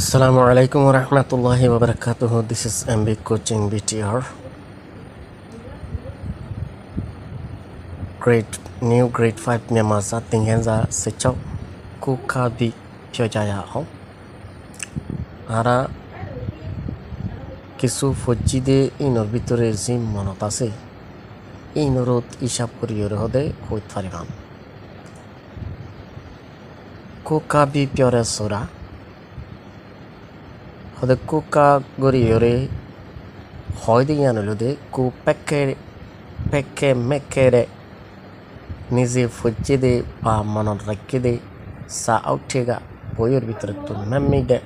আসসালামু আলাইকুম ওয়া রাহমাতুল্লাহি ওয়া বারাকাতুহু this is MB coaching BTR great new grade 5 মেমারসা তিনগেনসা সেচক কোকাবি পয়াজ아요 হারা কিসু ফজিদে ইনর ভিতরের জিম মনপাসে ইনরদ ইশাব করিওর হদে কোকাবি পয়রে সরা അത് കുക്കാഗൊരിയൊരു ഹോദിയാനുള്ളത് കുപ്പക്കെ പെക്കെ മെക്കേരെ নিজে ফুচি দে বা মনত রাখি দে চা উঠেগা বইয়ের ভিতরে তো নামি দে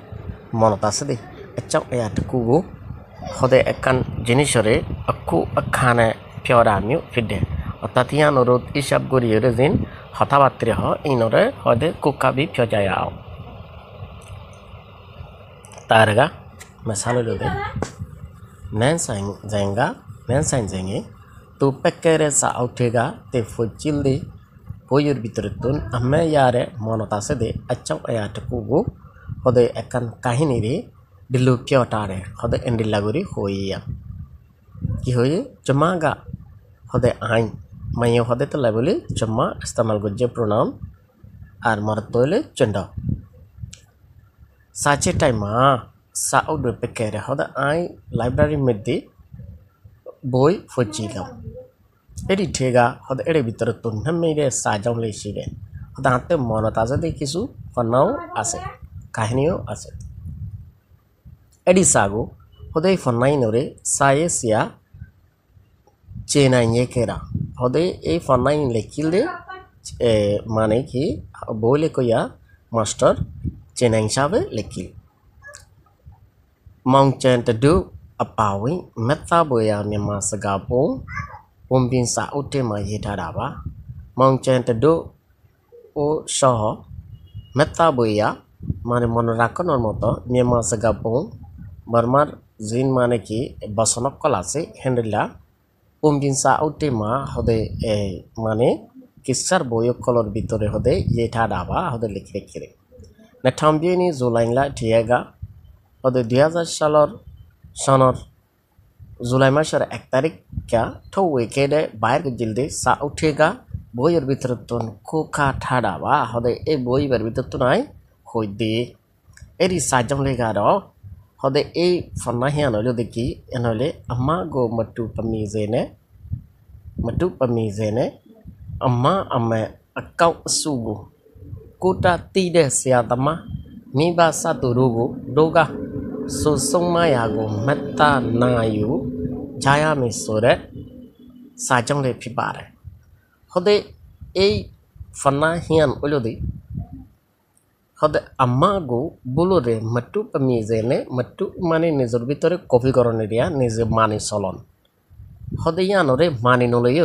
মনত আছে দে এচাও এয়াটুকু গো সদে একান জিনিসরে আকু আখানে পিয়রা আমিও ফিডে অর্থাৎ ইয়ান রোদ হিসাব গড়িয়ে যেন হতাবাত্রী হ ইনরে হদে কুকাবি ফিয় যায় আও तारगा मसालो लोगे नैन साइन जाएंगा नैन साइन जाएंगे तो पेक्केरे सा उठेगा ते फुचिल दे पोयर भीतर तुन अम्मे यारे से दे अच्छा यार याटकूगु खुदे एकन कहीं नहीं रे डिल्लू डिलुक्य उठारे होदे होई या कि होई जमागा खुदे आइन मैं यो खुदे तो लगुली जमा इस्तेमाल गुज्जे प्रोनाम आर मरतोले चंडा සාචයටයිමා සෞඩ් වෙබ් එකේ හොඳ අයි ලයිබ්‍රරි මෙද්දී බොයි ෆොච්චිලම් එඩි ටේග හොඳ එඩි විතර තුන්නම් මේගේ සාජම් ලේශිගේ හොඳ අන්ත මොනතාස දෙකිසු ෆන්නව අසේ කහිනියෝ අසේ එඩි සාගු හොදේ ෆොන්නයි නොරේ සායේ සියා චේනයියේ කෙරා හොදේ ඒ ෆොන්නයින් ලෙකිල්දේ माने कि बोले को या master Chenang Leki. Mong Chen to do a bowing, Metta Boya Mima Sagabo, Bumbin Sa Utima Yitaraba, Mong Chen to do O Shaw, Metta Boya, মানে মনে রাখানোর মতো মিয়ামা সাগাপুং বার্মার জিন মানে কি বাসনক কল আছে হ্যান্ডেলা পুমজিনসা আউটে মা হদে মানে কিসার বয়কলর ভিতরে হদে ইয়ে ঠাডা বা হদে লিখে রেখে নেঠাম্বিয়নী জুলাইংলা টিয়েগা অদে দুই হাজার সালৰ চনৰ জুলাই মাসের এক তারিখা ঠৌ উইকেটে বাইর জিলদি সা উঠেগা বইয়ের ভিতর তো খোকা ঠাডা বা হদে এই বইয়ের ভিতর তো নাই হই দি এরি সাজম লেগার হদে এই ফন্না হিয়া নইলে দেখি এনলে আম্মা গো মটু পামি জেনে মটু পামি জেনে আম্মা আম্মে আকাউ সুগু ကိုတာတိတဲ့ဆရာသမားမိဘစသူတို့ကိုတို့ကစုဆုံးမရာကိုမတ္တနာယူကြားရမယ်ဆိုတဲ့စာကြောင်းလေးဖြစ်ပါတယ်ဟုတ်တယ်အေးဖနာဟန်ဥလို့ဒီဟုတ်တယ်အမကိုဘလို့တယ်မတူပမြေစဲနဲ့မတူမနေနေဇဘီတော်ကောဖီကော်နေရနေဇမနေဆလွန်ဟုတ်တယ်ရနော်ရမနေနော်လေရ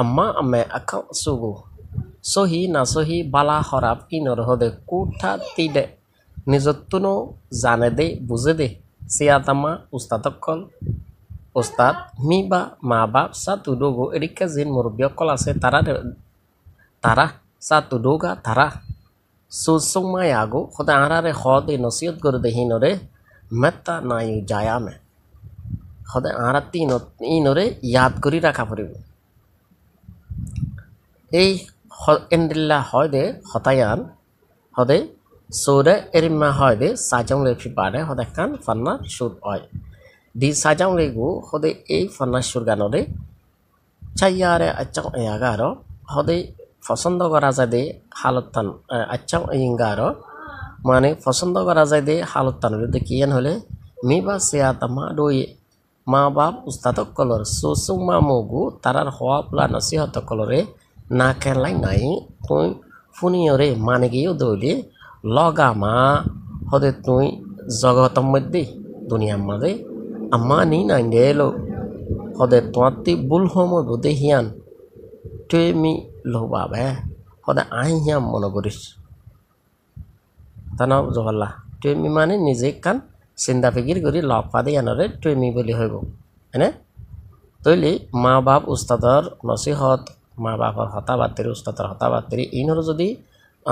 အမအမေအကောင့်အစုကို সহি নাচহি বালা হরাব ইনর হদে কুঠা তিডে নিজত্তুনো জানে দে বুঝে দে সিয়াতামা উস্তাদক্ষণ উস্তাদ মি বা মা বাপ সাতুডোগো এরিকা জিন মুরব্বীসকল আছে তারা তারা সাতুডোগা তারা সুসুমায় আগো হতে আহারে হদে নসিহত করে দেহিনরে মেত্তা নাইউ জায়ামে সদে আহারাতে ইনরে ইয়াদ কৰি ৰাখা পৰিব এই ইন্দিল্লা হয়দে হতায়ান হদে সৌরে এরিমা হয়দে সাজাং লেফি বারে হদে কান ফান্না সুর হয় দি সাজাং লেগু হদে এই ফান্না সুর গানরে চাইয়ারে আচ্চাং এগার হদে পছন্দ করা যায় দে হালতান আচ্চাং ইঙ্গার মানে পছন্দ করা যায় দে হালতান বিরুদ্ধে কিয়েন হলে মি বা সেয়া তামা রয়ে মা বাপ উস্তাদক কলর সুসুমা মগু তারার হওয়া প্লা নসিহত কলরে না ನಾಕೆಲ್ಲ নাই তুই ফুনিয়রে মানে গিয়েও দৌড়ে লগা মা হদে তুই জগতম মধ্যে দুনিয়ার মাঝে আম্মা নি নাই এলো হদে তোমার তুই বুল সময় বোধে হিয়ান তুই মি লো বাবে হদে আই হিয়াম মনে করিস তা না জহল্লা তুই মি মানে নিজে কান চিন্তা ফিকির করি লফাদে আনরে তুই মি বলি হইব হ্যাঁ তৈলি মা বাপ উস্তাদর নসিহত মা বাবার হতাবাদ্যের উস্তাদের হতাবাদ্যের ইনর যদি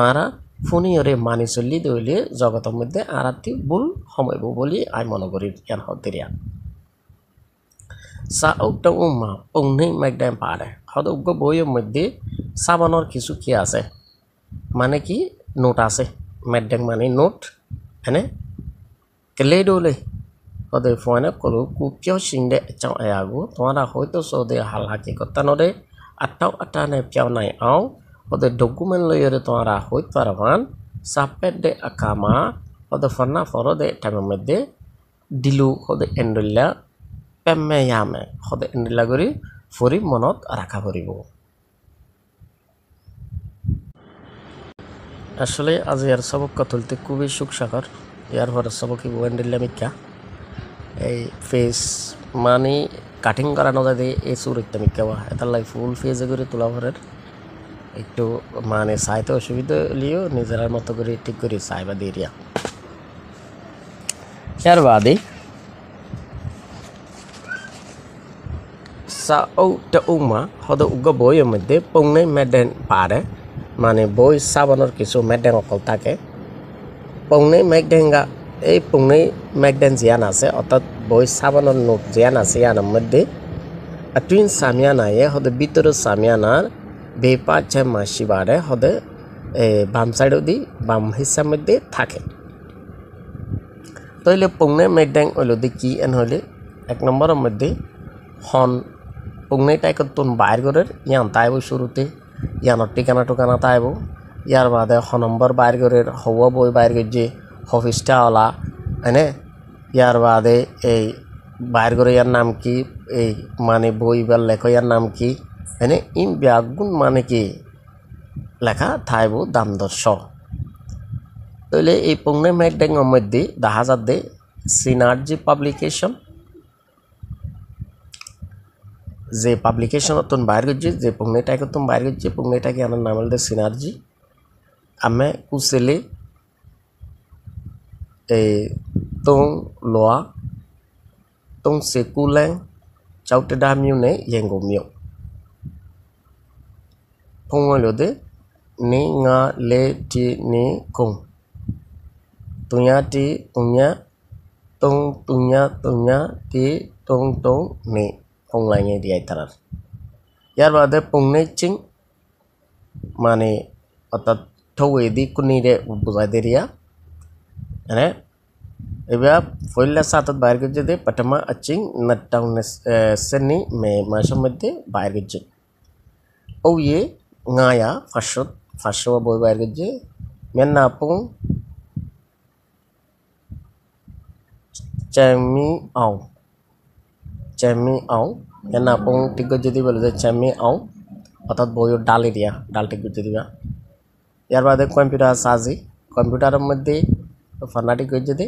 আরা ফুনিয়রে মানি চলি দইলে জগতের মধ্যে আরাতি ভুল সময়ব বলি আই মনে করি জ্ঞান হতেরিয়া সা উক্ত উম্মা উংনেই মাইকডাইম পারে হয়তো উগ্র বইয়ের মধ্যে সাবানোর কিছু কি আছে মানে কি নোট আছে ম্যাড্যাং মানে নোট এনে কেলে ডোলে হদে ফোনে কলো কুকিয় সিংডে চাও এ আগু তোমরা হয়তো সদে হাল হাকিকতা নদে atau atane nai au ode dokumen lo yore tomara hoit paravan sapet de akama ode forna foro de tamamedde dilu ode endulia pemme yame ode endulia gori furi ফরি মনত রাখা পড়ব আসলে আজ ইয়ার সবক তুলতে খুবই সুখসাগর ইয়ার পরে সবক ইবু এন্ডিল্লা মিকা এই ফেস মানি কাটিং করা নজা দিয়ে এই চুর একটা মিক্কাবা এটার লাগে ফুল ফিয়েজে করে তোলা ভরের একটু মানে সাইতে অসুবিধা লিও নিজের মতো করে ঠিক করে চাইবা দিয়ে এর বাদে সা ও টা উমা হদ উগ বইয়ের মধ্যে পৌনে মেডেন পারে মানে বই সাবানোর কিছু মেডেন অকল থাকে পৌনে মেঘডেঙ্গা এই পৌনে মেঘডেন জিয়ান আছে অর্থাৎ বই সাবানোর নোট যেন আছে ইয়ানার মধ্যে আর টুইন সামিয়ানা এ হদে ভিতর সামিয়ানার পাঁচ ছয় মাসি বাড়ে হদে বাম সাইড অবধি বাম হিসার মধ্যে থাকে তাইলে পুংনে মেড্যাং হইল দি কি এন হইলে এক নম্বরের মধ্যে হন পুংনে টাইকত তুন বাইর করে ইয়ান তাইব শুরুতে ইয়ানোর ঠিকানা টুকানা তাইব ইয়ার বাদে হ নম্বর বাইর করে হওয়া বই বাইর করে যে হফিসটা ওলা এনে ইয়ার বাদে এই বাইর করে ইয়ার নাম কি এই মানে বই বা লেখো ইয়ার নাম কি এনে ইম ব্যাগুন মানে কি লেখা থাইব দাম দর্শ তইলে এই পৌনে মেঘ ডেং মধ্যে দেখা দে সিনার্জি পাবলিকেশন যে পাবলিকেশন তুমি বাইর করছি যে পুংনেটাকে তুমি বাইর করছি পুংনেটাকে আমার নাম দে সিনার্জি আমি কুসেলে တေတုံးလွာတုံးစေကူလန်ကြောက်တဒါမြို့နဲ့ရန်ကုန်မြို့ဖုံးဝင်လို့တဲ့နေငါလေတီနေကုံတုံညာတီတုံညာတုံတုံညာတုံညာတီတုံတုံနေဖုံးလိုက်ရင်ဒီအိုက်တရရပါတဲ့ပုံနေချင်း माने अर्थात ठवेदी कुनीरे बुझाई दे रिया पोलला सात बाहर गजे पटमा अचिंग नटाउन सनी मे मशम मध्ये बाहर गजे ये गाया फशो फशो बोय बाहर मेन नापुंग चमी आउ चमी आउ मेन नापुंग टिक गजे दे चमी आउ अर्थात बोयो डाल डाल टिक यार बाद कंप्यूटर साजी कंप्यूटर मध्य फनाटिक गजदे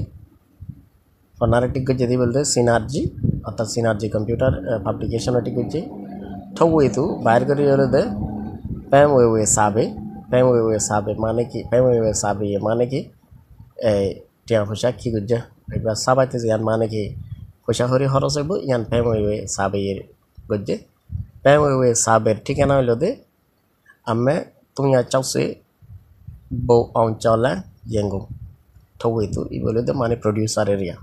फनाटिक गजदे बोलते सिनार्जी अर्थात सिनार्जी कंप्यूटर फैब्रिकेशन अटिक गजे ठो वे तो बाहर कर पैम वे वे साबे पैम वे वे साबे माने कि पैम वे वे साबे ये माने कि टिया फुशा की गुज्जा एबा साबा ते जान माने कि फुशा हरि हर सब यान पैम वे वे साबे ये गुज्जे पैम वे वे साबे ठीक है ना लो दे अम्मे तुम या चौसे बो आउन चौला येंगो ठौ तु इोले तो, तो माने प्रड्यूसर एरिया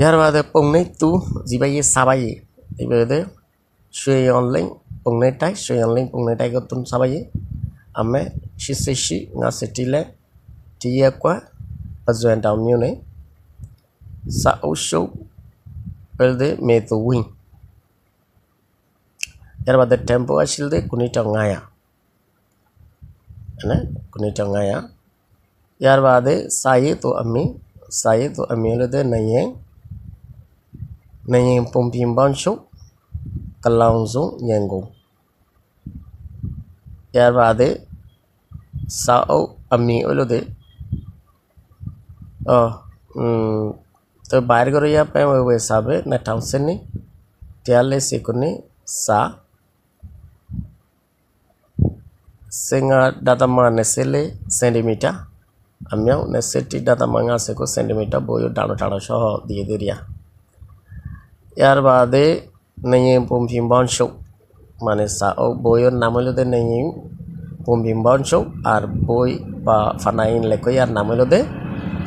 यार बाद पौने तु जीवाइए सबाइए इोले सुए अनलैन पौने टाइ सुए अनलैन पौने टाइग तुम सबाइए आम सी सी ना से टीले टी एक्वा जेंट आउ न्यू नहीं सौदे मे तो उ यार बाद टेम्पो आशील दे कुनी टंगाया है ना कुनी टंगाया यार बाद साई तो अम्मी साई तो अम्मी लद तो नहीं नये पोंपी बांसु कलाउंसु यंगो यार बाद साओ अम्मी ओलो दे ओ तो बाहर करो या पे वो हिसाब है ना ठाउं से नहीं त्याले से कुने सा सिंगा दादा मारने से सेंटीमीटर अम्या नेसेटी डाटा मंगा से को सेंटीमीटर बोयो डालो डालो शो हो दिए दे रिया यार बादे नहीं पुंभिम बांशो माने साओ बोयो नामलो दे नहीं पुंभिम बांशो आर बोय बा फनाइन लेको यार नामलो दे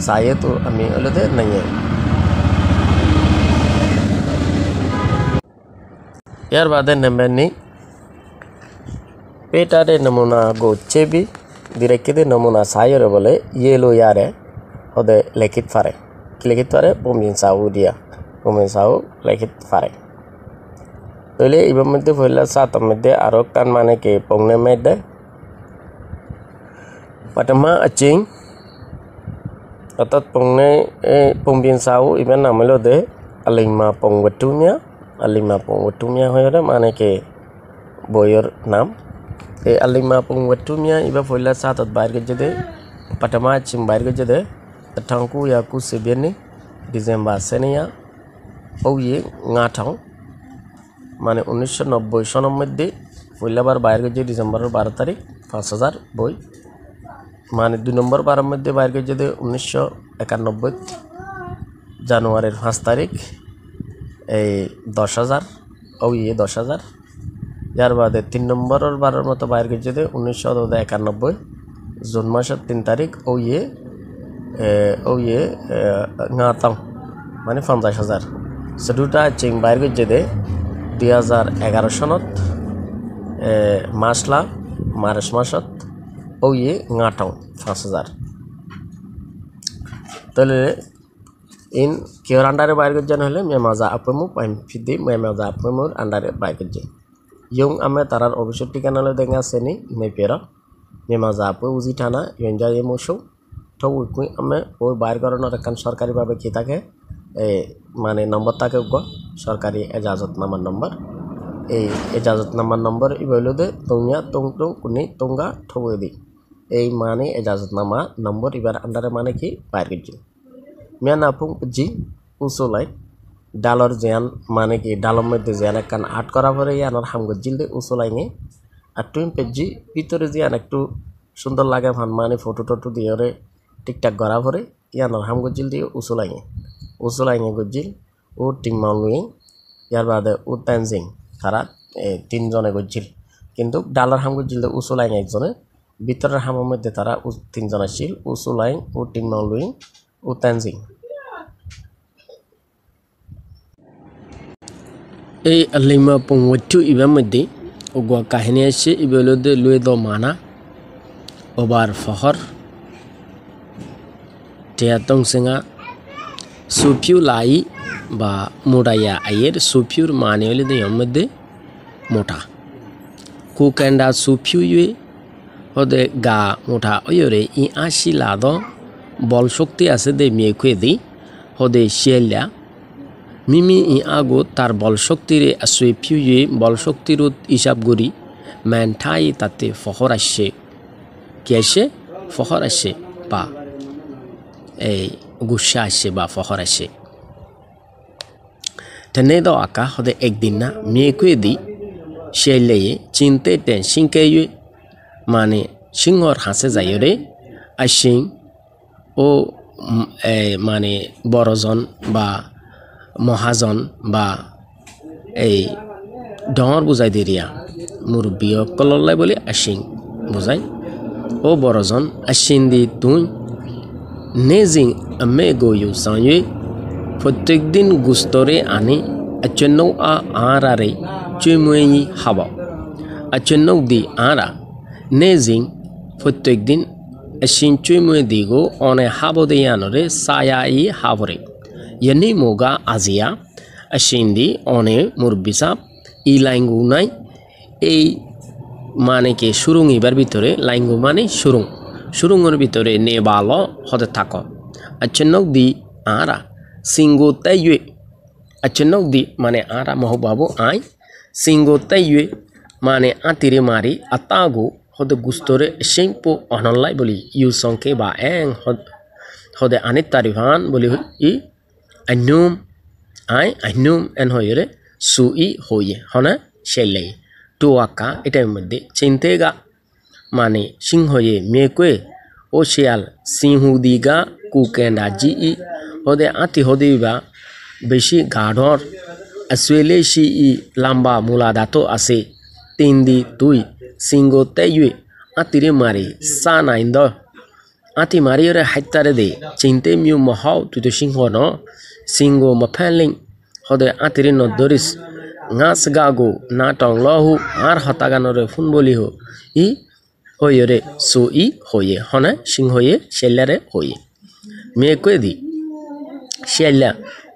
साये तो अम्मी अलो दे नहीं यार बादे नम्बर पेटारे नमूना गोचे भी ದಿರಕ್ಕಿದೆ ನಮೂನ ಸಾಯೋರ ಬಲೆ ಏಲು ಯಾರೆ ಹೊದೆ ಲೆಕ್ಕಿತ್ ಫಾರೆ ಕಿಲೆಕಿತ್ತಾರೆ ಬೊಂಬಿನ್ ಸಾವು ದಿಯಾ বমিন সাউ লেখিত পারে তৈলে ইবের মধ্যে ভইলা সাতার মধ্যে আরো টান মানে কি পংনে মেদে পাটামা আচিং অর্থাৎ পংনে পংবিন সাউ ইবের নাম হলো দে আলিমা পংবটুমিয়া আলিমা পংবটুমিয়া হয়ে মানে কি বইয়ের নাম te alli ma pung watumia iba সাত satot bair ke jede patama chim bair ke jede tangku ya ku sebeni December সেনিয়া ও ইয়ে মানে উনিশশো নব্বই সনের মধ্যে পয়লাবার বাইর গেছে ডিসেম্বরের বারো তারিখ পাঁচ হাজার বই মানে দুই নম্বর বারের মধ্যে বাইর গেছে যে উনিশশো একানব্বই জানুয়ারির পাঁচ তারিখ এই দশ হাজার ও ইয়ে দশ হাজার যার বাদে তিন নম্বর ওর বারোর মতো বাইর গেছে যে উনিশশো একানব্বই জুন মাসের তিন তারিখ ও ইয়ে ও ইয়ে গাঁতাম মানে পঞ্চাশ হাজার দুটা চিং বাইর গেছে দে দুই হাজার এগারো সনত মাসলা মার্চ মাসত ও ইয়ে গাঁটাও পাঁচ হাজার তাহলে ইন কেউর আন্ডারে বাইর যেন হলে মেমাজা আপমু পাইম ফিদি মেমাজা আপমুর আন্ডারে বাইর গেছে ইয়ং আমি tarar অভিষেক ঠিকানালে দেঙা denga seni me pera nema উজি থানা thana yenja emosho তো উইকুই আমি ওই বাইর করানোর এখন সরকারিভাবে কি থাকে এই মানে নম্বর তাকে গ সরকারি এজাজত নামার নম্বর এই এজাজত নামার নম্বর ইবলো দে তুমিয়া তুং তুং কুনি তুঙ্গা ঠবই দি এই মানে এজাজত নামা নম্বর এবার আন্ডারে মানে কি বাইর করছি মিয়া নাপুং জি উঁচু লাইন ডালর জ্যান মানে কি ডালর মধ্যে জ্যান একখান আট করা পরে ইয়ানোর হামগর জিলদে উচলাইনি আর টুইম পেজি ভিতরে জিয়ান একটু সুন্দর লাগে ভান মানে ফটো টটো দিয়ে ওরে ঠিকঠাক গড়া ভরে ইয়ানোর হামগর জিল দিয়ে উচলাইনি উচলাইনি গজ্জিল ও টিম লুইং ইয়ার বাদে ও তেনজিং তারা তিনজনে গজ্জিল কিন্তু ডালার হামগর জিল দিয়ে উচলাইনি একজনে ভিতরের হামের মধ্যে তারা তিনজন আসছিল ও ও টিম লুইং ও তেনজিং এই আলিমা পংবট্টু ইবা মধ্যে ওগুয়া কাহিনী আছে ইবেলদে লুয়ে দ মানা ওবার ফহর টেয়াতং সিঙা সুফিউ লাই বা মোডাইয়া আইয়ের সুফিউর মানে হলে দেয়ার মধ্যে মোটা কুকেন্ডা সুফিউ ইয়ে হদে গা মোটা ওয়রে ই আশি লাদ বল শক্তি আছে দে মেয়ে খুয়ে দিই হদে শিয়াল্যা মিমি ই আগো তার বলশক্তিরে আসুই ফিউয়ে বলশক্তিরত হিসাব গড়ি ম্যান ঠাই তাতে ফহর আসছে কি আসে ফহর আসে বা এই গুসা আসে বা ফহর আসে ঠেনে দাও আকা হদে একদিন না কুয়ে দি সে লেয়ে চিনতে টেন সিংকে মানে সিংহর হাসে যাই রে আসিং ও মানে বড়জন বা মহাজন বা এই বুঝাই বুজাই দেৰিয়া মুৰব্বীসকললৈ বুলি আশিং বুজাই অ' বৰজন আচিন দি তুই নেজিং আমে গৈও চাওঁয়ে প্রত্যেক দিন গুস্তরে আনি আচন্য আ আঁৰাৰে চুইমুৱেঙি হাব আচন্ন দি আঁৰা নেজিং প্ৰত্যেক দিন আচিন চুইমুৱে দি গো অনে হাব আনরে চায়া ই হাবরে yanni moga azia ashindi one murbisap i লাইঙ্গুনাই এই মানে কি সুরুং এবার ভিতরে লাইঙ্গু মানে সুরুং সুরুঙের ভিতরে নেবাল হতে থাক আচ্ছন্নক দি আরা সিঙ্গো তাই আচ্ছন্নক দি মানে আরা মহবাবু আই সিঙ্গো তাই মানে আতিরে মারি আতাগু হদে গুস্তরে শিম্পু অনল্লাই বলি ইউ সংকে বা এং হদ হদে আনিত তারিভান বলি ই annum আই আহনুম এন হয়ে সুই হয়ে হনা সেলাই টোয়াকা এটার মধ্যে চিনতে গা মানে সিংহয়ে মেকুয়ে ও শিয়াল সিংহু দিগা কুকেন্ডা জি ই হদে আতি হদে বা বেশি গাঢ়র আসুয়েলে সি ই লাম্বা মূলা দাতো আছে তিন দি তুই সিংহ তেইয়ে আতিরে মারি সা নাইন্দ আতি মারিয়রে হাইতারে দে চিনতে মিউ মহাও তুই তো সিংহ ন singo mapanling hode atiri no doris ngas gago na tong lohu ar hataganore funboli ho i hoyore so i hoye hona singhoye shellare hoye me kwe di shella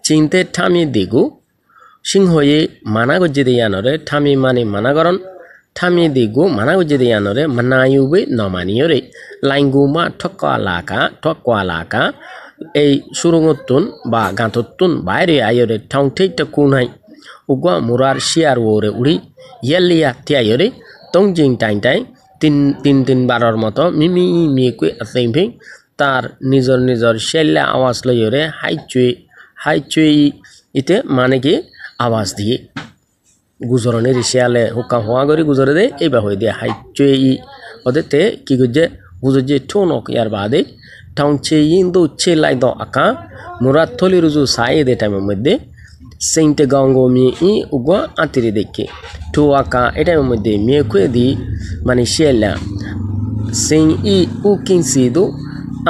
chinte thami digu সিংহয়ে মানা গজ্জে দিয়ানরে ঠামি মানে মানাগরণ ঠামি দিগু মানা গজ্জে দিয়ানরে মানায়ুবে নমানিয়রে লাইঙ্গু মা ঠকা লাকা ঠকা লাকা এই সুরঙত্তুন বা গাঁতত্তুন বাইরে আয়রে ঠাউ ঠেকটা কুনাই উগুয়া মুরার শিয়ার ওরে উড়ি ইয়ালিয়া তিয়ায়রে টাই টাইনটাই তিন তিন তিন বারর মতো মিমি মিকুই আসেং ভিং তার নিজর নিজর শেল্লা আওয়াজ লইরে হাই হাইচুই ইতে মানে কি আওয়াজ দিয়ে গুজরণের শিয়ালে হুকাম হওয়া করে গুজরে দে এইবা হয়ে দিয়ে হাইচুই ওদের তে কি করছে গুজর যে ঠোনক ইয়ার বাদে ಟಾವ್ ಇಂದು ಉಚ್ಚೆ ಇಲ್ಲಾಯ್ದು ಅಕ್ಕ ಮುರಾತ್ ತೊಲಿ ರುಜು ಸಾಯಿದೆ ಟೈಮ್ ಮಧ್ಯೆ সেইটে গঙ্গো মেয়ে ই উগুয়া আতিরে দেখে টু আঁকা এটার মধ্যে মেয়ে খুঁয়ে দি মানে শিয়ালা সেই ই উ কিংসি দু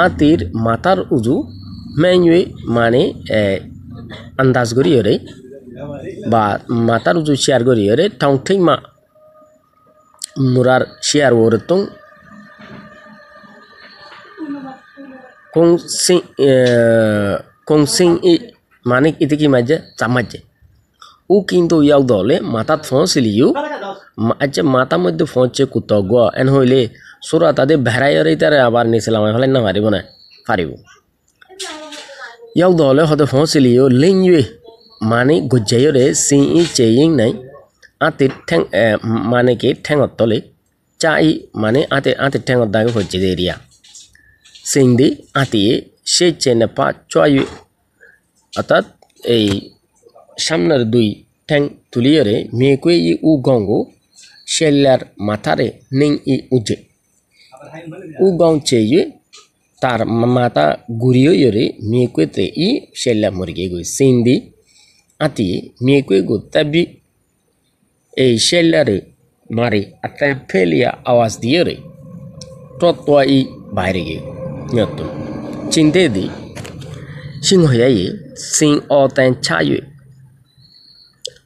আতির মাতার উজু ম্যানুয়ে মানে আন্দাজ করি ওরে বা মাতার উজু শেয়ার করি ওরে ঠাউং ঠেই মা মুরার শেয়ার ওরতং কোংসিং কোংসিং ই মানিক ইতিকি মাঝে চামাজে উ কিন্তু ইয়াক দলে মাথাত ফঁসিলিও আচ্ছা মাথার মধ্যে ফঁচছে কুতজ্ঞ এন হইলে সুরা তাদের ভেড়াইয়ারই তারা আবার নিছিলাম মানে ফেলেন না পারিব না পারিব ইয়াক দলে হতে ফঁসিলিও লিঙ্গুয়ে মানে গুজাইরে সিং ই চেইং নাই আতে ঠ্যাং মানে কি ঠ্যাঙত তলে চাই মানে আতে আতে ঠ্যাঙত দাগে হচ্ছে এরিয়া সিন্দি আঁতিয়ে সে চেনে পা চয় অর্থাৎ এই সামনের দুই ঠ্যাং তুলিয়রে মেয়েকে ই উ গঙ্গু শেল্লার মাথারে নিং ই উজে উ গং চেয়ে তার মাতা গুরিয়রে মেয়েকুয়েতে ই শেল্লা মুরগে গই সিন্দি আঁতিয়ে মেয়েকে গো তাবি এই শেল্লারে মারে আত্মায় ফেলিয়া আওয়াজ দিয়ে রে তত্ত্ব ই বাইরে গিয়ে Ngược Chính tế đi Xin hỏi ấy Xin ô tên cha yu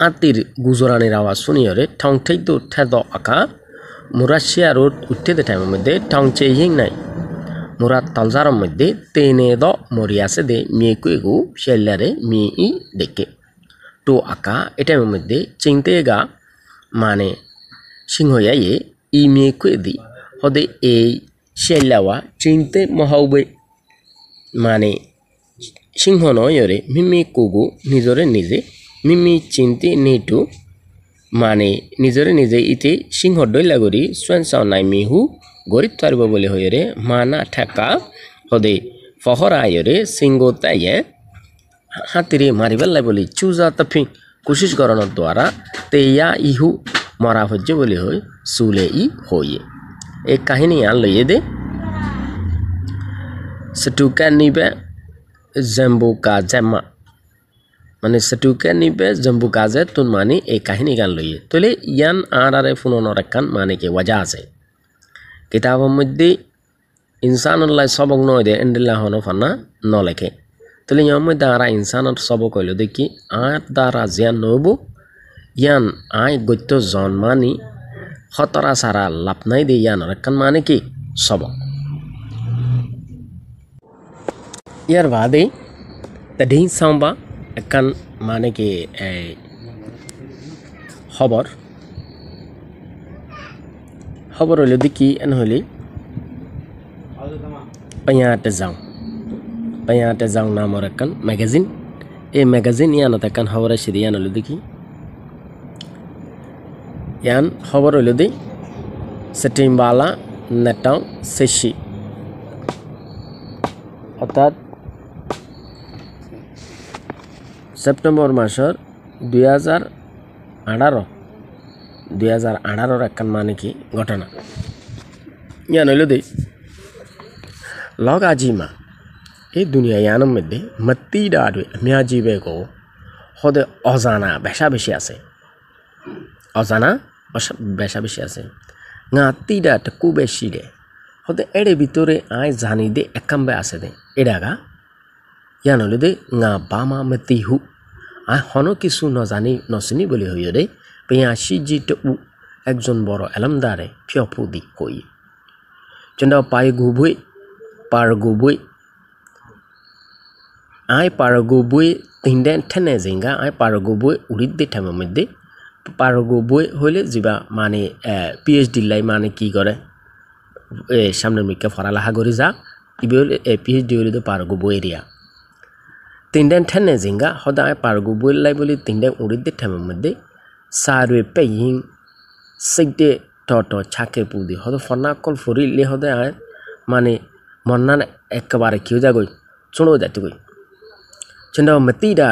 আতির গুজরানের আওয়াজ শুনিয়রে ঠং ঠেক দু ঠেদ আঁকা মোরা শিয়া রোড উঠে দে টাইমের মধ্যে ঠং চেয়ে নাই মোরা তালজারের মধ্যে তেনে দ মরি আছে দে মেয়েকু এগু শেল্লারে মেয়ে ই দেখে তো আঁকা এটার মধ্যে চিনতে গা মানে সিংহয়া এ ই মেয়েকু দি হদে এই শেল্লাওয়া চিনতে মহাউবে মানে সিংহ নয়রে মিমি কুগু নিজরে নিজে মিমি চিনতে নিটু মানে নিজরে নিজে ইতে সিংহ ডইলা গরি সোয়েন সাউনাই মিহু গরিব তারিব বলে হয়রে মানা ঠেকা হদে ফহরায়রে সিংহ তাইয়ে হাতিরে মারিবেলাই বলি চুজা তফি কোশিশ করানোর দ্বারা তেয়া ইহু মরা হজ্য বলে হয় সুলে ই হইয়ে एक কাহিনী आन ली দে सटुका নিবে জেম্বু का जैमा মানে সেটুকে নিবে জম্বু কাজে তুন মানি এই কাহিনী গান লইয়ে তলে ইয়ান আর আরে ফুননর একখান মানে কি ওয়াজা আছে কিতাবের মধ্যে ইনসানুল্লাহ সবক নয় দে এন্ডিল্লাহ হন ফান্না ন লেখে তলে ইয়ার মধ্যে আরা ইনসানত সবক হইল দেখি আর দ্বারা জিয়ান নইব ইয়ান আয় গত্য জন্মানি খতরা সারা লাভ নাই দিয়ে ইয়ান অনেকক্ষণ মানে কি সবক ইয়ার বাদে তা ঢিং সাম্বা একখান মানে কি এই খবর খবর হইল দেখি এন হইলি পেঁয়াতে যাও পেঁয়াতে যাও নামর একখান ম্যাগাজিন এই ম্যাগাজিন ইয়ানত একখান খবর আসি দিয়ে আনলো দেখি ইয়ান খবর হইল দি সেটিমবালা নেটং সেশি অর্থাৎ সেপ্টেম্বর মাসের দুই হাজার আঠারো দুই হাজার আঠারোর একখান মানে কি ঘটনা ইয়ান হইল দি লগ আজিমা এই দুনিয়া ইয়ানের মধ্যে মতি ডারে মিয়াজিবে কো হদে অজানা বেশা বেশি আছে অজানা বেশা বেশি আছে গাঁতিরাট বেশি রে হতে এড়ে ভিতরে আয় জানি দে একাম্বে আছে দে এডাগা ইয়া নলে দে না বামা মেতি হু আয় হন কিছু জানি নচিনি বলে হইয় দে পেঁয়াশি জিট উ একজন বড় এলামদারে ফিয়ফু দি কই চন্দা পায় গুবই পার গুবই আয় পার গুবই তিনডেন ঠেনে জিঙ্গা আয় পার গুবই উড়িদ দে ঠেমে মধ্যে পারগো বই হইলে যিবা মানে পিএইচডি লাই মানে কি করে সামনের মিকা ফরালাহা করি যা ইবে হইলে পিএইচডি হইলে তো পারগো বই এরিয়া তিনডেন ঠেনে জিঙ্গা সদায় পারগো বই লাই বলি তিনডেন উড়ি দে ঠেমের মধ্যে সারুয়ে পেইং সিগডে টট ছাকে পুদি হদ ফনা কল ফরি সদায় হদে আয় মানে মন্নান একেবারে কিউ যা গই চুনো যাতে গই চিন্তা মেতি ডা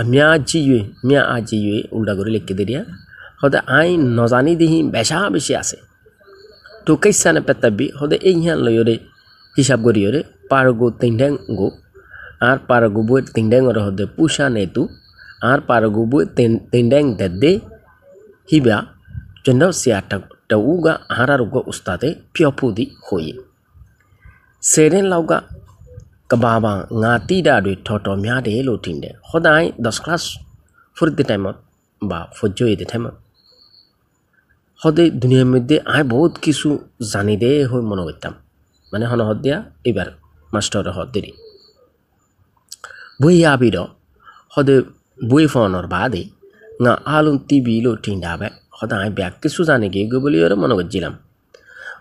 အများကြီး၍မြတ်အကြီး၍ဥလကိုလေကေတရီဟောတဲ့အိုင်နော်ဇာနီဒီဟိဘရှာဘရှာစေသူကိစ္စနဲ့ပတ်သက်ပြီးဟောတဲ့အိညာလျော်တဲ့ဟိရှာဘကိုရရပါရကိုတင်တဲ့ကို আর পারগুবু তিনডেং রহদে পুষা নেতু আর পারগুবু তিনডেং দে হিবা জন্য সিয়াটা টউগা আহারারুগ উস্তাদে পিয়পুদি হয়ে সেরেন লাউগা ကဘာဘာငါတိတာတွေတော်တော်များတယ်လို့ထင်တယ်ဟောတိုင်း the class for the time বা for joy the time হতে দুনিয়ার মধ্যে আমি বহুত কিছু জানি দে হয়ে মনে করতাম মানে হন হদিয়া এবার মাস্টার হদেরি বই আবির হদে বই ফোনর বাদে না আলুন তিবিলো টিন্ডাবে হতে আমি ব্যাগ কিছু জানি গিয়ে বলি ওরা মনে করছিলাম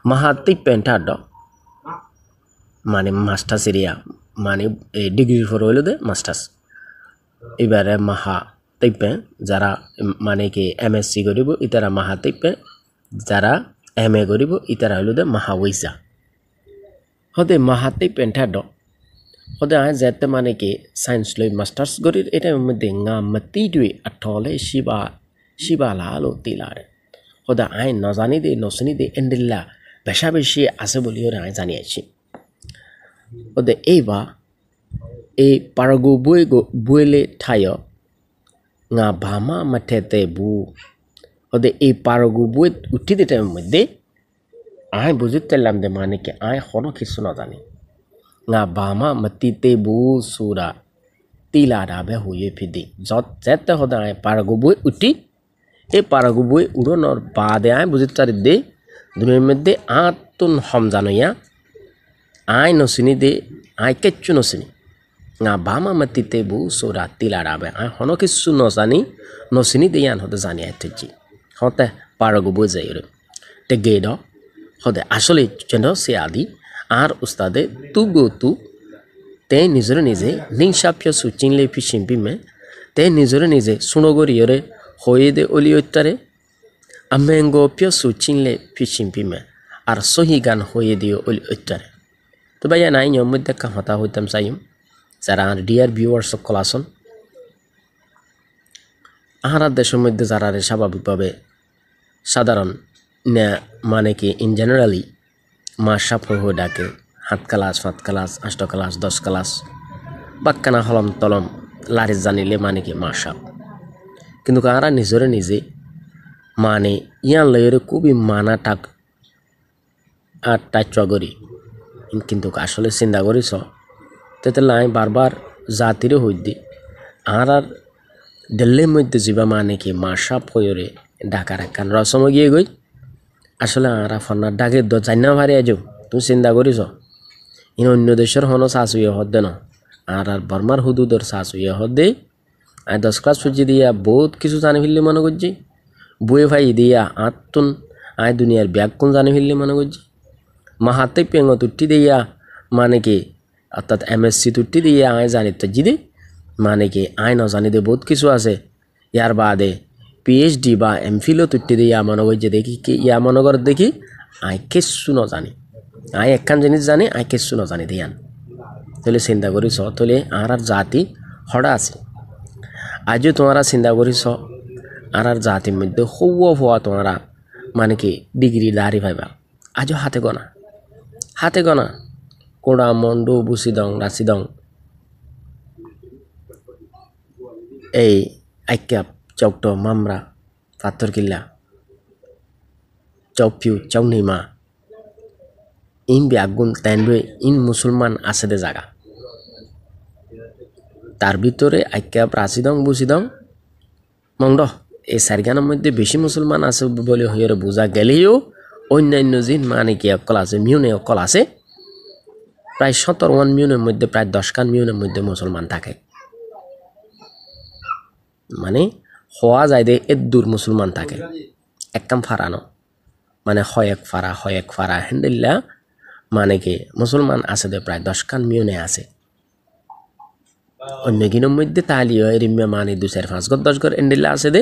মাহাতি প্যান্টার ড মানে মাস্টার্স এরিয়া মানে এই ডিগ্রি পর হইল দে মাস্টার্স এবারে মাহা তাইপে যারা মানে কি এম এস সি করিব ইতারা মাহা তাইপে যারা এম এ করিব ইতারা হইল দে মাহা ওইজা হতে মাহা তাইপে ঠাড হতে আয় যেতে মানে কি সায়েন্স লই মাস্টার্স গরির এটা মধ্যে গা মতি দুই আঠলে শিবা শিবা লাল ও তিলার হতে আয় নজানি দে নসনি দে এন্ডিল্লা বেশা বেশি আছে বলিও আয় জানিয়েছি o de eva e Paraguay go buele tayo nga bama matete bu o de e Paraguay উঠিতে টাইমের মধ্যে আয় বুঝতে লাম দে মানে কি আয় হনো কিছু না জানি nga bama matite bu sura tila da be huye phidi jot jete hoda ay Paraguay উঠি এই পারাগুবই উড়নোর বাদে আয় বুঝতে চারি দে দুনিয়ার মধ্যে আতুন হম জানোয়া ಆಯ್ ನೊಸಿನಿದೆ ಆಯ್ ಕೆಚ್ಚು ನೊಸಿನಿ nga bama matite bu sora tilara be a hono ke suno sani no sini de yan hote sani eteji hote parago bozaire te gedo hote asole chendo se adi আর উস্তাদে তু গো তু তে নিজরে নিজে নিংসাপ্য সুচিনলে পি শিম্পি মে তে নিজরে নিজে সুণগরিয়রে হয়ে দে অলি অত্যারে আমেঙ্গপ্য সুচিনলে পি শিম্পি মে আর সহি গান হয়ে দিও অলি অত্যারে তো ভাইয়া নাই নিয়ম মধ্যে একটা হতা হইতাম চাইম যারা আর ডিয়ার ভিউয়ার্স সকল আসন আহারা দেশের মধ্যে যারা স্বাভাবিকভাবে সাধারণ না মানে কি ইন জেনারেলি মাস সাফর হয়ে ডাকে হাত ক্লাস ফাঁত ক্লাস আষ্ট ক্লাস দশ ক্লাস বাক্কানা হলম তলম লারিস জানিলে মানে কি মা সাপ কিন্তু কারা নিজরে নিজে মানে ইয়ান লয়ের খুবই মানা টাক আর টাচ করি কিন্তু আসলে চিন্তা করেছ তেতলে আমি বারবার জাতির হইদি আর আর দিল্লির মধ্যে যা মানে কি মাসা পয়রে ডাকার একখান রসম গিয়ে গই আসলে আরা ফন্নার ডাকে দ না ভারে আজ তুমি চিন্তা করেছ ইন অন্য দেশের হন চাষ হইয়া হদ ন আর আর বর্মার হুদুদর চাষ হইয়া দে আর দশ ক্লাস সূর্য দিয়া বহুত কিছু জানি ফেললি মনে করছি বুয়ে ভাই দিয়া আত্মন আয় দুনিয়ার ব্যাগ কোন জানি ফেললি মনে করছি মাহাতে পেঙ্গ তুটি দিয়া মানে কি অর্থাৎ এম এস সি তুটি দিয়া আয় জানি যদি মানে কি আয় দে বহুত কিছু আছে ইয়ার বাদে পিএইচডি বা এম ফিলও তুটি দিয়া মনগর যে দেখি কি ইয়া মনগর দেখি আয় কিছু নজানি আয় একখান জিনিস জানি আয় কিছু নজানি দিয়ান তাহলে চিন্তা করিস তাহলে আর আর জাতি হড়া আছে আজও তোমারা চিন্তা করিস আর আর জাতির মধ্যে সৌ ভা তোমারা মানে কি ডিগ্রি দাঁড়ি ভাইবা আজও হাতে গনা হাতে গনা কোড়া মন্ডু রাশি দং এই আইক্যাপ চৌট মামরা কিল্লা চৌপিউ চৌনিমা ইন ব্যাগুন তেন্ডুয়ে ইন মুসলমান আছে দে জাগা তার ভিতরে আইক্যাপ বুসি দং মংড এই সারগানের মধ্যে বেশি মুসলমান আছে বলে হয়ে বোঝা গেলেও অন্যান্য জিন মানে কি অকল আছে মিউনে অকল আছে প্রায় সতেরো ওয়ান মিউনের মধ্যে প্রায় দশখান মিউনের মধ্যে মুসলমান থাকে মানে হওয়া যায় দে দূর মুসলমান থাকে একদম ফারানো মানে এক ফারা এক ফারা হ্যান্ডিল্লা মানে কি মুসলমান আছে দে প্রায় দশখান মিউনে আছে অন্য গিনোর মধ্যে তাহলে মানে দু চার পাঁচ ঘর দশ ঘর এন্ডিল্লা আছে দে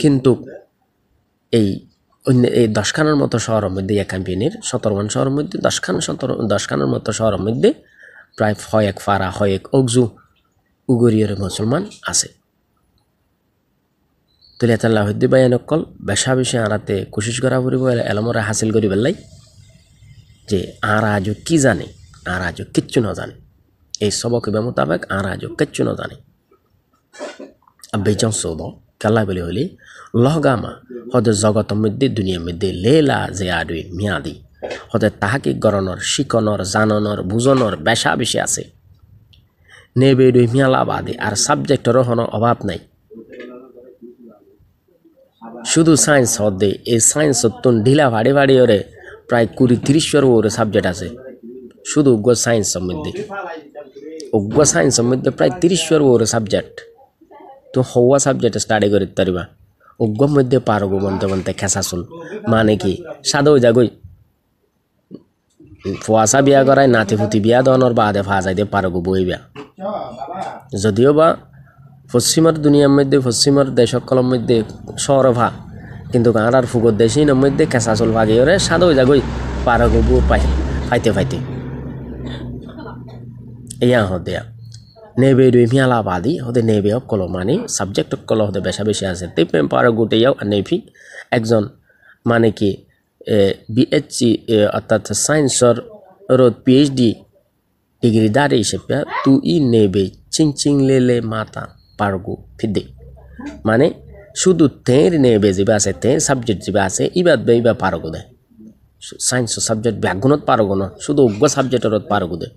কিন্তু এই অন্য এই দশখানার মতো শহরের মধ্যে ইয়া ক্যাম্পেইনের সতর্বান শহরের মধ্যে দশখান সতর দশখানের মতো শহরের মধ্যে প্রায় হয়েক ফারা হয়েক অগজু উগরিয়র মুসলমান আছে তুলে তাল্লাহ হদ্দিবাই নকল বেশা বেশি আঁড়াতে কোশিস করা পড়িব এলমরা হাসিল করি পেলাই যে আঁরা আজও কী জানে আঁরা আজও কিচ্ছু না জানে এই সবক ইবা মোতাবেক আঁরা আজও কিচ্ছু না জানে আব্বে চৌদ কাল্লা বলি হলি লহগামা হদ জগত মধ্যে দুনিয়া মধ্যে লেলা যে আডুই মিয়াদি হতে তাহাকে গরণর শিকনর জাননর বুজনর বেশা বেশি আছে নেবে দুই বাদে আর সাবজেক্ট রহন অভাব নাই শুধু সায়েন্স হদে এই সায়েন্স অত্যন্ত ঢিলা ভাড়ি ভাড়ি ওরে প্রায় কুড়ি তিরিশর ওরে সাবজেক্ট আছে শুধু উগ্র সায়েন্স মধ্যে উগ্র সায়েন্স মধ্যে প্রায় তিরিশর ওরে সাবজেক্ট তো হওয়া সাবজেক্ট স্টাডি করতে পারিবা উগ্র মধ্যে পারগো বলতে খেসা খেসাসুল মানে কি সাদা হয়ে যাগই ফুয়াশা বিয়া করায় ফুতি বিয়া দনর বাদে ফা যাইতে পারগো বই বিয়া যদিও বা পশ্চিমের দুনিয়ার মধ্যে পশ্চিমের দেশসকলের মধ্যে সর ভা কিন্তু ফুগর ফুকর দেশিনের মধ্যে খেসাসুল ভাগে ওরে সাদা ওই জাগই পারগো বু পাই ফাইতে ফাইতে ইয়া দিয়া নেবে dui mia la ba di hode nebe ok kolo mani subject ok kolo hode besha besha ase te pem para gote yau anefi ekjon মানে কি বিএসসি অর্থাৎ সায়েন্সর রোদ পিএইচডি ডিগ্রিদার হিসেবে তু ই নেবে চিং চিং লেলে মাতা পারগু ফিদে মানে শুধু তের নেবে যেবে আছে তে সাবজেক্ট যেবে আছে ইবাদ বে ইবা পারগু দেয় সায়েন্স সাবজেক্ট ব্যাগুণত পারগু না শুধু উগ্র সাবজেক্টের পারগু দেয়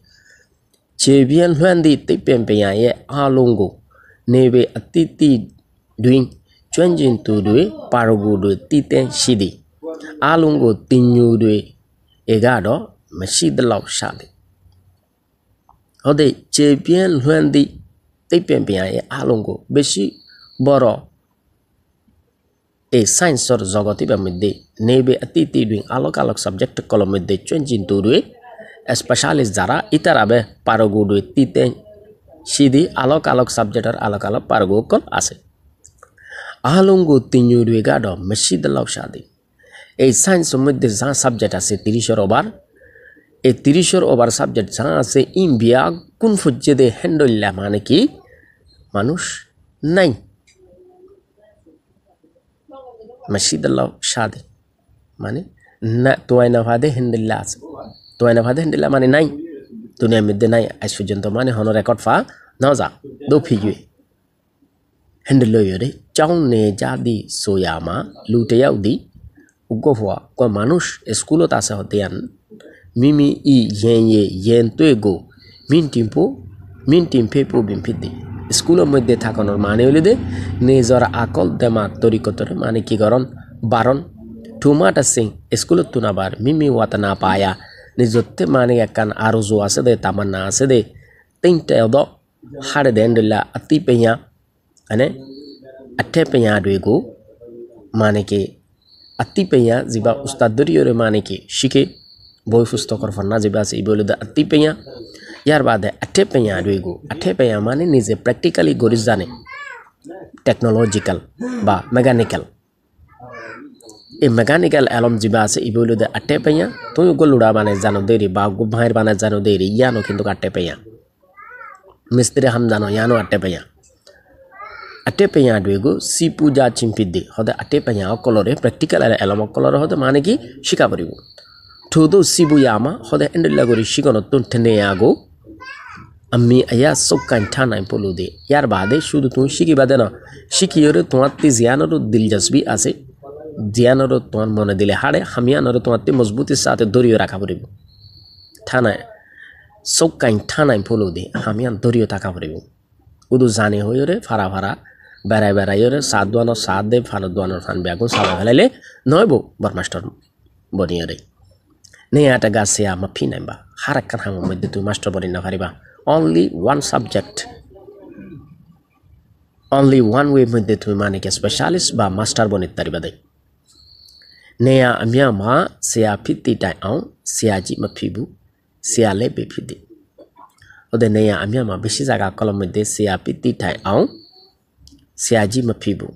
ခြေပြင်းလွှမ်းသည့်သိပ္ပံပညာရဲ့အားလုံးကိုနေပေအတိတိတွင်ကျွမ်းကျင်သူတွေပါရဂူတွေတည်တံ့ရှိသည်အားလုံးကိုတင်ညူတွေဧကတော့မရှိသလောက်ရှာသည်ဟုတ်တယ်ခြေပြင်းလွှမ်းသည့်သိပ္ပံပညာရဲ့အားလုံးကိုမရှိဘောတော့ a science or zogoti ba midde nebe atiti doing alok alok subject kolom midde chwenjin tu duit specialist যারা ইতারাবে দুই তিতে সিদি আলোক আলোক সাবজেক্টর আলোক আলোক কল আছে আহলুঙ্গু দুই গাড মসজিদ শাদি এই সায়েন্সের মধ্যে যা সাবজেক্ট আছে তিরিশের ওভার এই তিরিশের ওভার সাবজেক্ট যা আছে বিয়া কোন ফুজ্জেদে হ্যান্ডল্লা মানে কি মানুষ নাই মসজিদ শাদি মানে না তোয়াই না ভাদে হ্যান্ডল্লা আছে তো এনে ভাদে হেন্ডিলা মানে নাই দুনিয়া মিদ্দে নাই আজ পর্যন্ত মানে হন রেকর্ড ফা ন যা দো ফিগুয়ে হেন্ডিল রে চাউন নে যা দি সোয়ামা লুটেয়াও দি উগ্র হওয়া ক মানুষ স্কুলত আছে হতে মিমি ই ইয়েন ইয়ে ইয়েন তো গো মিন টিম্পো মিন টিম্পে পো বিম্পি দি স্কুলের মধ্যে থাকানোর মানে হলে দে নিজের আকল দেমা তরিকতরে মানে কি করন বারণ টুমাটা সিং স্কুলত তুনাবার মিমি ওয়াতা না পায়া নিজত্বে মানে একখান আরজু আছে দে তামান্না আছে দে তিনটা অদ হাড়ে দেন দিল্লা আতি পেঁয়া মানে আঠে পেঁয়া দুই গো মানে কি আতি পেঁয়া যা উস্তাদরিয়রে মানে কি শিখে বই পুস্তকর ফন্না যা আছে ইবলে দে আতি পেঁয়া ইয়ার বাদে আঠে পেঁয়া দুই গো আঠে পেঁয়া মানে নিজে প্র্যাকটিক্যালি গরিজ জানে টেকনোলজিক্যাল বা mechanical e mechanical alum jibase ibolo de atte peya to go lura bane jano deri ba go bhair bane jano deri yano kintu atte peya মিস্ত্রি হাম জানো ইয়ানো আটে পেঁয়া আটে পেঁয়া গো সি পূজা চিম্পি দি হতে আটে পেঁয়া অকলরে প্র্যাকটিক্যাল আর এলম অকলরে হতে মানে কি শিকা দো সি বুয়া আমা হতে এন্ডেলা করি শিকন তুন ঠেনে আগো আমি আয়া সব কান ঠানাই পলু দে ইয়ার বাদে শুধু তুমি শিখিবা দেন শিখিয়ে তোমার তি জিয়ানোর দিল জসবি আছে জিয়ানরও তোমার মনে দিলে হাড়ে হামিয়ানরও তোমার মজবুতির সাথে দরিও রাখা পড়িব থানায় চৌকাইন থানায় ফুলো দি হামিয়ান দরিও থাকা পড়িব উদু জানি ওরে ফারা ফারা বেড়াই ওরে সাত দোয়ানোর সাত দে ফানো দোয়ানোর ফান বেগুন সাদা ফেলাইলে নয়ব বরমাস্টর বনিয়রে নেই এটা গাছে আমার ফি নাইবা হার একখান হাঙর মধ্যে তুমি মাস্টার বনি না পারিবা only one subject only one way মধ্যে তুমি মানে স্পেশালিস্ট বা মাস্টার বনিত পারিবা দেয় နေရာအမြမှာဆရာဖြစ်တည်တိုင်အောင်ဆရာကြီးမဖြစ်ဘူးဆရာလည်းပဲဖြစ်တည်ဟုတ်တယ်နေရာအမြမှာဘရှိစာကကောလမတဲ့ဆရာဖြစ်တည်တိုင်အောင်ဆရာကြီးမဖြစ်ဘူး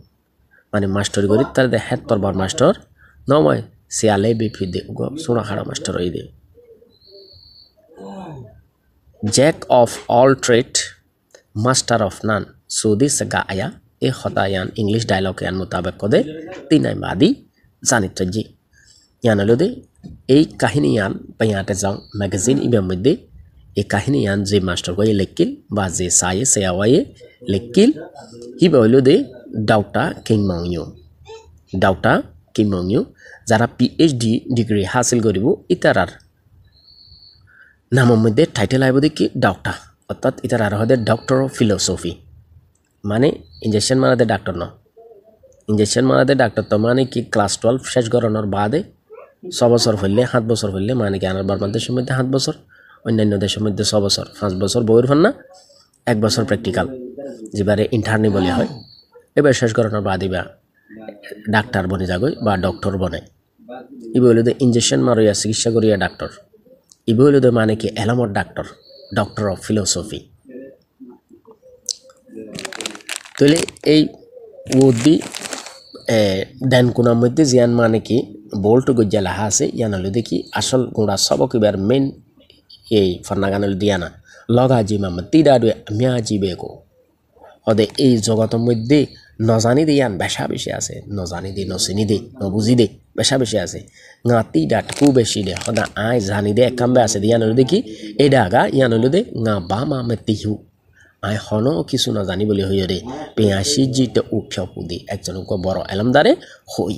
မနမာစတာကိုရတဲ့တဲ့ဟက်တော်ဘာမာစတာနော်မဆရာလည်းပဲဖြစ်တည်ဥကဆိုရဟာမာစတာရေးတယ် jack of all trade master of none so this ga aya ए खतायान इंग्लिश डायलॉग यान मुताबिक को दे तीन आबादी জানিত্রজি ইয়ানলদে এই কাহিনী ইয়ান বা যাও ম্যাগাজিন ইবের মধ্যে এই কাহিনী ইয়ান যে মাস্টার হয়ে লেখিল বা যে সায়ে সেয়াওয়ায়ে লেখিল হি হইল দে ডাউটা কিংমাউনিও ডাউটা কিংমাউনিও যারা পিএইচডি ডিগ্রি হাসিল করিব ইতারার নামের মধ্যে টাইটেল আইব দেখি ডাউটা অর্থাৎ ইতার আর হতে ডক্টর অফ ফিলোসফি মানে ইঞ্জেকশন মানে ডাক্তার ন ইঞ্জেকশন মারাতে ডাক্তার তো মানে কি ক্লাস টুয়েলভ শেষ করানোর বাদে ছ বছর হইলে সাত বছর হইলে মানে কি আনার বার্মার দেশের মধ্যে সাত বছর অন্যান্য দেশের মধ্যে ছ বছর পাঁচ বছর বইয়ের না এক বছর প্র্যাকটিক্যাল যেবারে ইন্টার্নি বলে হয় এবার শেষ করানোর বাদে বা ডাক্তার বনে যাগই বা ডক্টর বনে ইবে হইলে ইঞ্জেকশন মারিয়া চিকিৎসা করিয়া ডাক্তর ইবে হইলে মানে কি এলামর ডাক্তর ডক্টর অফ ফিলোসফি তাহলে এই উদ্দি দেন কোনার মধ্যে জিয়ান মানে কি বোল্ট গজ্জা লাহা আছে হলে দেখি আসল গুঁড়া সব কিবার মেন এই ফন্নাগানালো দিয়ানা লগা জিমা তিদা ডুয়ে মিয়া জিবে গো অদে এই জগতের মধ্যে নজানি দি ইয়ান বেশা বেশি আছে নজানি দি নচিনি দি নবুঝি দে বেশা বেশি আছে গা ডাট কু বেশি দে সদা আয় জানি দে একাম্বে আছে দে ইয়ান দেখি এই ডাগা ইয়ান দে গা বা মা মেতি আই হন কিছু নাজানিবলৈ হৈয়ৰে পেয়াচি যি তেওঁ উৎসৱ বুলি একজন বড় এলমদাৰে হৈ